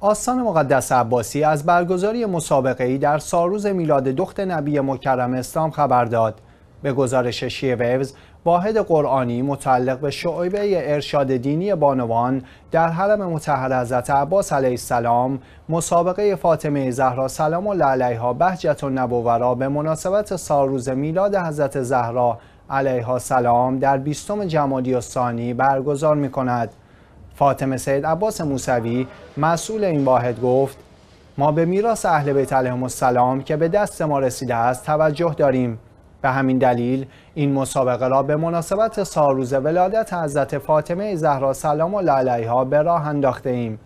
آستان مقدس عباسی از برگزاری مسابقه ای در سالروز میلاد دخت نبی مکرم اسلام خبر داد. به گزارش شیه ویوز، واحد قرآنی متعلق به شعبه ارشاد دینی بانوان در حرم متحر حضرت عباس علیه السلام مسابقه فاطمه زهرا سلام و علیها بهجت و نبوورا به مناسبت سالروز میلاد حضرت زهرا علیها سلام در بیستم جمادی و برگزار می کند. فاطمه سید عباس موسوی مسئول این واحد گفت ما به میراث اهل بیت علیهم السلام که به دست ما رسیده است توجه داریم به همین دلیل این مسابقه را به مناسبت سالروز ولادت حضرت فاطمه زهرا سلام و علیها به راه انداخته ایم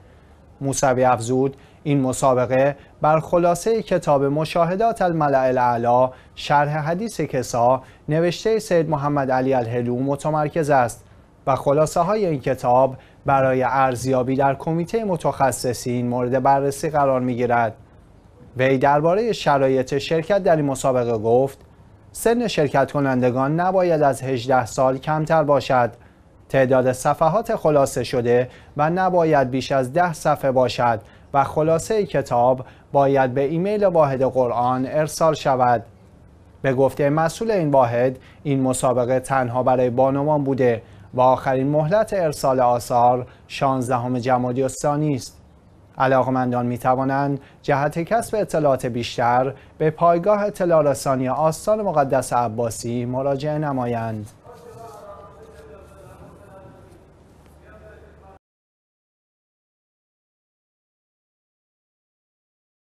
موسوی افزود این مسابقه بر خلاصه کتاب مشاهدات الملع الاعلا شرح حدیث کسا نوشته سید محمد علی الهلو متمرکز است و خلاصه های این کتاب برای ارزیابی در کمیته متخصصین مورد بررسی قرار می گیرد. وی درباره شرایط شرکت در این مسابقه گفت سن شرکت کنندگان نباید از 18 سال کمتر باشد تعداد صفحات خلاصه شده و نباید بیش از 10 صفحه باشد و خلاصه کتاب باید به ایمیل واحد قرآن ارسال شود به گفته مسئول این واحد این مسابقه تنها برای بانوان بوده و آخرین مهلت ارسال آثار 16 جمادی الثانی است. علاقمندان می توانند جهت کسب اطلاعات بیشتر به پایگاه اطلاع رسانی آستان مقدس عباسی مراجعه نمایند.